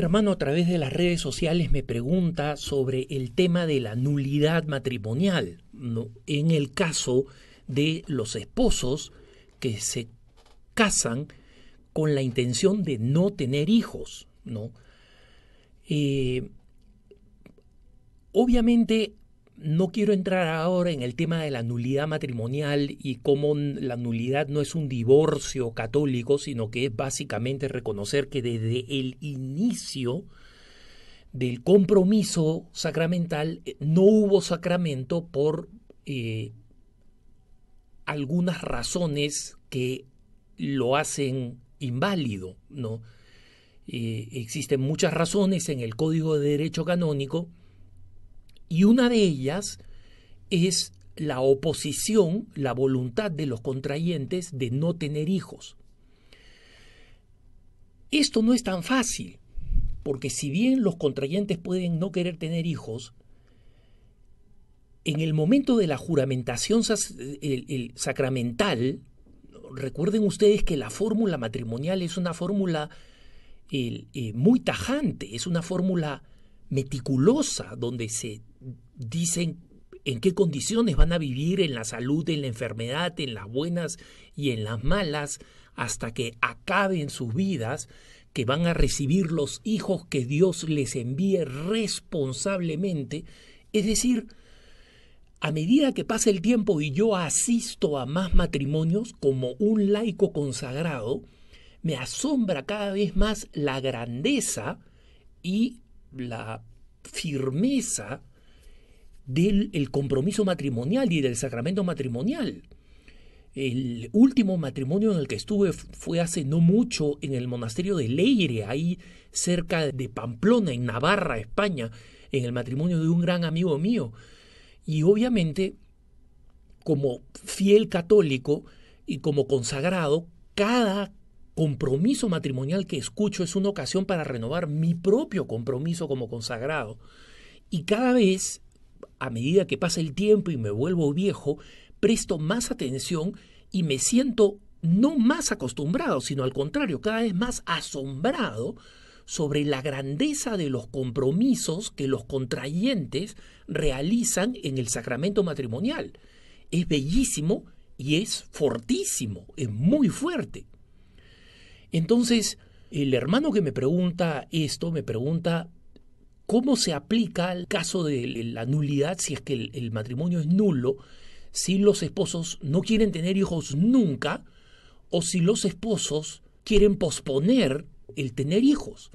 hermano a través de las redes sociales me pregunta sobre el tema de la nulidad matrimonial, ¿no? en el caso de los esposos que se casan con la intención de no tener hijos, ¿no? Eh, obviamente no quiero entrar ahora en el tema de la nulidad matrimonial y cómo la nulidad no es un divorcio católico, sino que es básicamente reconocer que desde el inicio del compromiso sacramental eh, no hubo sacramento por eh, algunas razones que lo hacen inválido, ¿no? Eh, existen muchas razones en el Código de Derecho Canónico y una de ellas es la oposición, la voluntad de los contrayentes de no tener hijos. Esto no es tan fácil, porque si bien los contrayentes pueden no querer tener hijos, en el momento de la juramentación el, sacramental, recuerden ustedes que la fórmula matrimonial es una fórmula eh, muy tajante, es una fórmula meticulosa, donde se dicen en qué condiciones van a vivir en la salud, en la enfermedad, en las buenas y en las malas, hasta que acaben sus vidas, que van a recibir los hijos que Dios les envíe responsablemente. Es decir, a medida que pasa el tiempo y yo asisto a más matrimonios como un laico consagrado, me asombra cada vez más la grandeza y la firmeza del compromiso matrimonial y del sacramento matrimonial. El último matrimonio en el que estuve fue hace no mucho en el monasterio de Leire, ahí cerca de Pamplona, en Navarra, España, en el matrimonio de un gran amigo mío. Y obviamente, como fiel católico y como consagrado, cada compromiso matrimonial que escucho es una ocasión para renovar mi propio compromiso como consagrado. Y cada vez, a medida que pasa el tiempo y me vuelvo viejo, presto más atención y me siento no más acostumbrado, sino al contrario, cada vez más asombrado sobre la grandeza de los compromisos que los contrayentes realizan en el sacramento matrimonial. Es bellísimo y es fortísimo, es muy fuerte. Entonces, el hermano que me pregunta esto, me pregunta cómo se aplica el caso de la nulidad, si es que el, matrimonio es nulo, si los esposos no quieren tener hijos nunca, o si los esposos quieren posponer el tener hijos.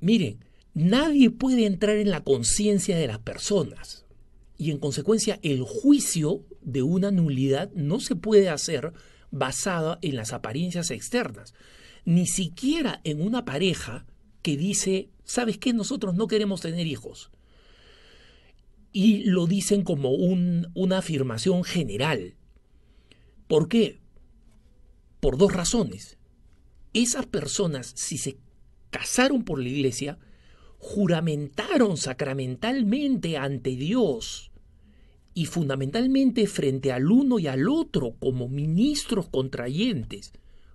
Miren, nadie puede entrar en la conciencia de las personas y en consecuencia el juicio de una nulidad no se puede hacer basada en las apariencias externas, ni siquiera en una pareja que dice, ¿sabes qué? Nosotros no queremos tener hijos. Y lo dicen como una afirmación general. ¿Por qué? Por dos razones. Esas personas, si se casaron por la iglesia, juramentaron sacramentalmente ante Dios y fundamentalmente frente al uno y al otro como ministros contrayentes,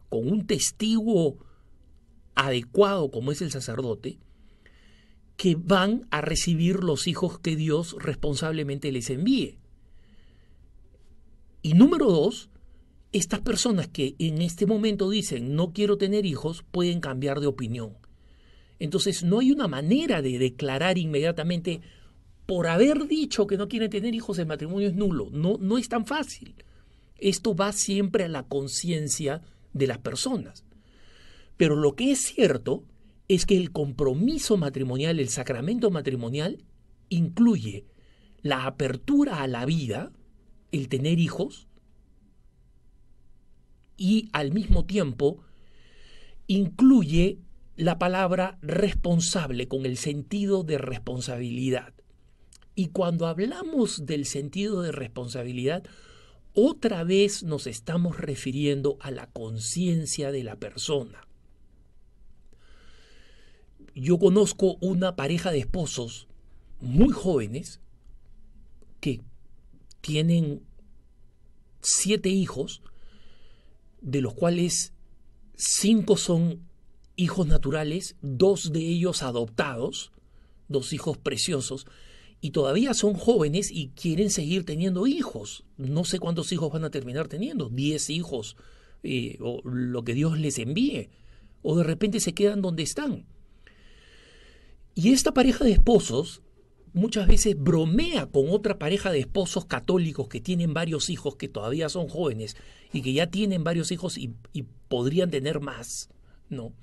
con un testigo adecuado como es el sacerdote, que van a recibir los hijos que Dios responsablemente les envíe. Y número dos, estas personas que en este momento dicen no quiero tener hijos pueden cambiar de opinión. Entonces no hay una manera de declarar inmediatamente por haber dicho que no quiere tener hijos, el matrimonio es nulo. No, no es tan fácil. Esto va siempre a la conciencia de las personas. Pero lo que es cierto es que el compromiso matrimonial, el sacramento matrimonial, incluye la apertura a la vida, el tener hijos, y al mismo tiempo incluye la palabra responsable con el sentido de responsabilidad. Y cuando hablamos del sentido de responsabilidad, otra vez nos estamos refiriendo a la conciencia de la persona. Yo conozco una pareja de esposos muy jóvenes que tienen siete hijos, de los cuales cinco son hijos naturales, dos de ellos adoptados, dos hijos preciosos, y todavía son jóvenes y quieren seguir teniendo hijos. No sé cuántos hijos van a terminar teniendo, 10 hijos, eh, o lo que Dios les envíe, o de repente se quedan donde están. Y esta pareja de esposos muchas veces bromea con otra pareja de esposos católicos que tienen varios hijos, que todavía son jóvenes y que ya tienen varios hijos y, y podrían tener más, ¿no?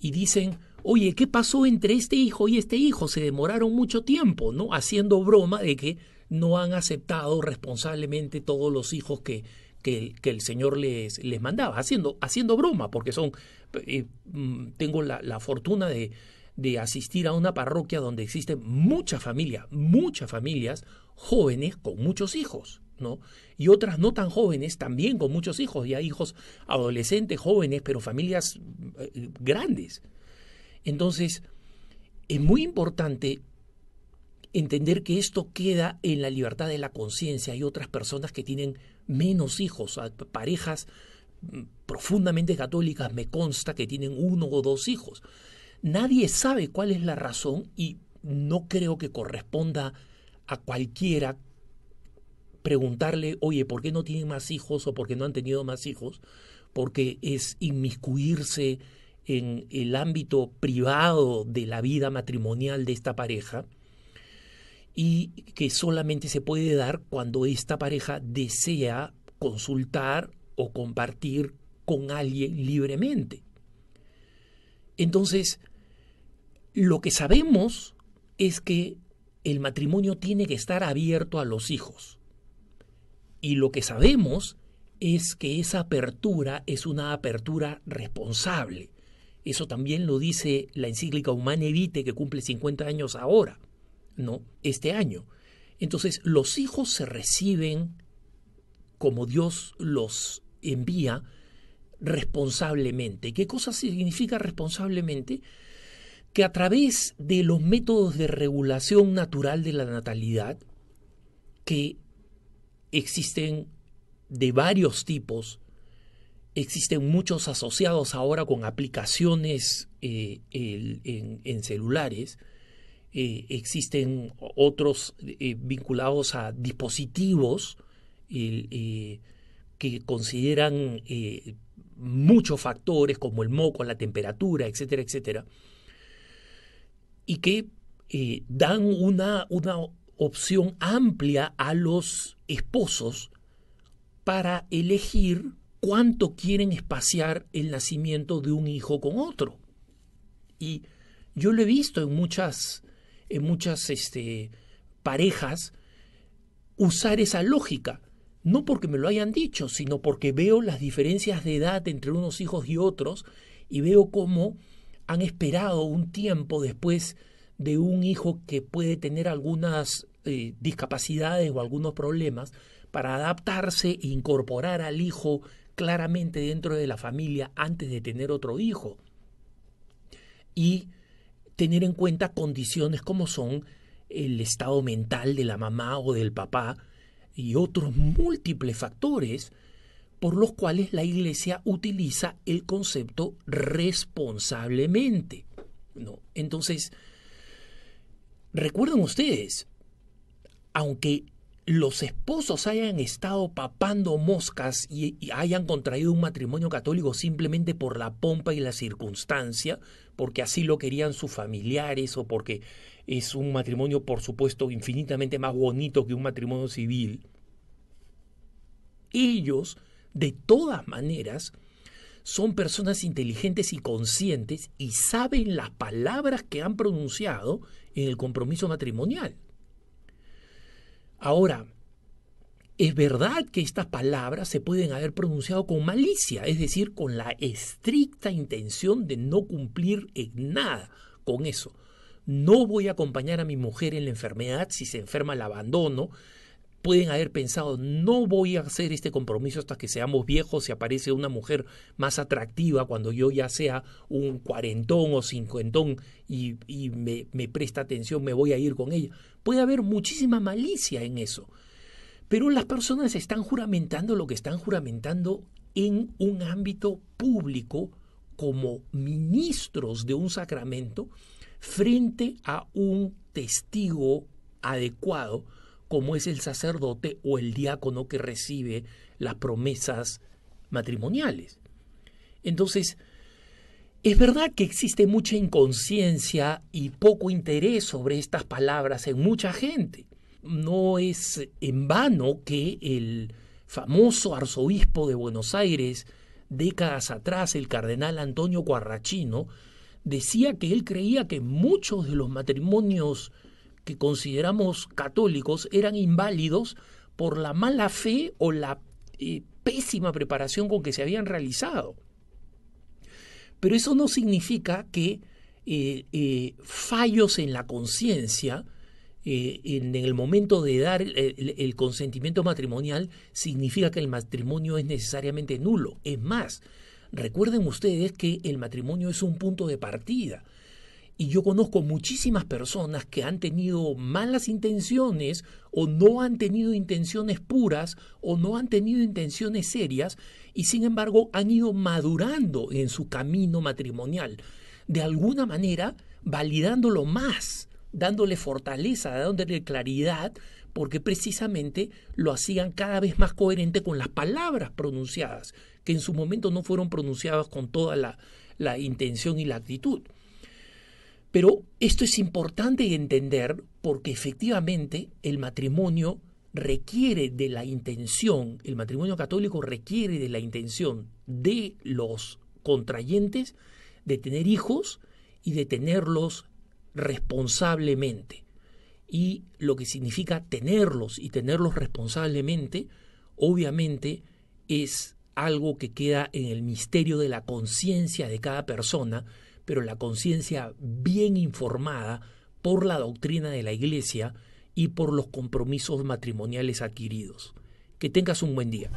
Y dicen, oye, ¿qué pasó entre este hijo y este hijo? Se demoraron mucho tiempo, ¿no? Haciendo broma de que no han aceptado responsablemente todos los hijos que, que, el Señor les, les mandaba, haciendo, haciendo broma, porque son, eh, mm, tengo la, la fortuna de, de asistir a una parroquia donde existen muchas familias, muchas familias jóvenes con muchos hijos, ¿no? Y otras no tan jóvenes también con muchos hijos, ya hijos adolescentes, jóvenes, pero familias eh, grandes. Entonces, es muy importante entender que esto queda en la libertad de la conciencia. Hay otras personas que tienen menos hijos, parejas mm, profundamente católicas, me consta que tienen uno o dos hijos. Nadie sabe cuál es la razón y no creo que corresponda a cualquiera preguntarle, oye, ¿por qué no tienen más hijos o por qué no han tenido más hijos? Porque es inmiscuirse en el ámbito privado de la vida matrimonial de esta pareja y que solamente se puede dar cuando esta pareja desea consultar o compartir con alguien libremente. Entonces, lo que sabemos es que el matrimonio tiene que estar abierto a los hijos. Y lo que sabemos es que esa apertura es una apertura responsable, eso también lo dice la encíclica Humane Vitae que cumple 50 años ahora, ¿no? Este año. Entonces, los hijos se reciben como Dios los envía responsablemente. ¿Qué cosa significa responsablemente? Que a través de los métodos de regulación natural de la natalidad, que existen de varios tipos, Existen muchos asociados ahora con aplicaciones eh, en, celulares. Eh, existen otros eh, vinculados a dispositivos que consideran muchos factores como el moco, la temperatura, etcétera, etcétera, y que dan una opción amplia a los esposos para elegir cuánto quieren espaciar el nacimiento de un hijo con otro. Y yo lo he visto en muchas, en muchas este, parejas usar esa lógica, no porque me lo hayan dicho, sino porque veo las diferencias de edad entre unos hijos y otros y veo cómo han esperado un tiempo después de un hijo que puede tener algunas eh, discapacidades o algunos problemas para adaptarse e incorporar al hijo claramente dentro de la familia antes de tener otro hijo. Y tener en cuenta condiciones como son el estado mental de la mamá o del papá y otros múltiples factores por los cuales la iglesia utiliza el concepto responsablemente. ¿no? Entonces, recuerden ustedes, aunque los esposos hayan estado papando moscas y, hayan contraído un matrimonio católico simplemente por la pompa y la circunstancia, porque así lo querían sus familiares o porque es un matrimonio, por supuesto, infinitamente más bonito que un matrimonio civil, ellos, de todas maneras, son personas inteligentes y conscientes y saben las palabras que han pronunciado en el compromiso matrimonial. Ahora, es verdad que estas palabras se pueden haber pronunciado con malicia, es decir, con la estricta intención de no cumplir en nada con eso. No voy a acompañar a mi mujer en la enfermedad si se enferma la abandono, pueden haber pensado, no voy a hacer este compromiso hasta que seamos viejos, y aparece una mujer más atractiva cuando yo ya sea un cuarentón o cincuentón y, me, me presta atención, me voy a ir con ella. Puede haber muchísima malicia en eso. Pero las personas están juramentando lo que están juramentando en un ámbito público como ministros de un sacramento frente a un testigo adecuado como es el sacerdote o el diácono que recibe las promesas matrimoniales. Entonces, es verdad que existe mucha inconsciencia y poco interés sobre estas palabras en mucha gente. No es en vano que el famoso arzobispo de Buenos Aires, décadas atrás, el cardenal Antonio Guarrachino, decía que él creía que muchos de los matrimonios que consideramos católicos eran inválidos por la mala fe o la eh, pésima preparación con que se habían realizado. Pero eso no significa que eh, eh, fallos en la conciencia, en el momento de dar el, consentimiento matrimonial significa que el matrimonio es necesariamente nulo. Es más, recuerden ustedes que el matrimonio es un punto de partida. Y yo conozco muchísimas personas que han tenido malas intenciones o no han tenido intenciones puras o no han tenido intenciones serias y sin embargo han ido madurando en su camino matrimonial. De alguna manera, validándolo más, dándole fortaleza, dándole claridad, porque precisamente lo hacían cada vez más coherente con las palabras pronunciadas, que en su momento no fueron pronunciadas con toda la, la intención y la actitud. Pero esto es importante entender porque efectivamente el matrimonio requiere de la intención, el matrimonio católico requiere de la intención de los contrayentes de tener hijos y de tenerlos responsablemente. Y lo que significa tenerlos y tenerlos responsablemente, obviamente, es algo que queda en el misterio de la conciencia de cada persona pero la conciencia bien informada por la doctrina de la Iglesia y por los compromisos matrimoniales adquiridos. Que tengas un buen día.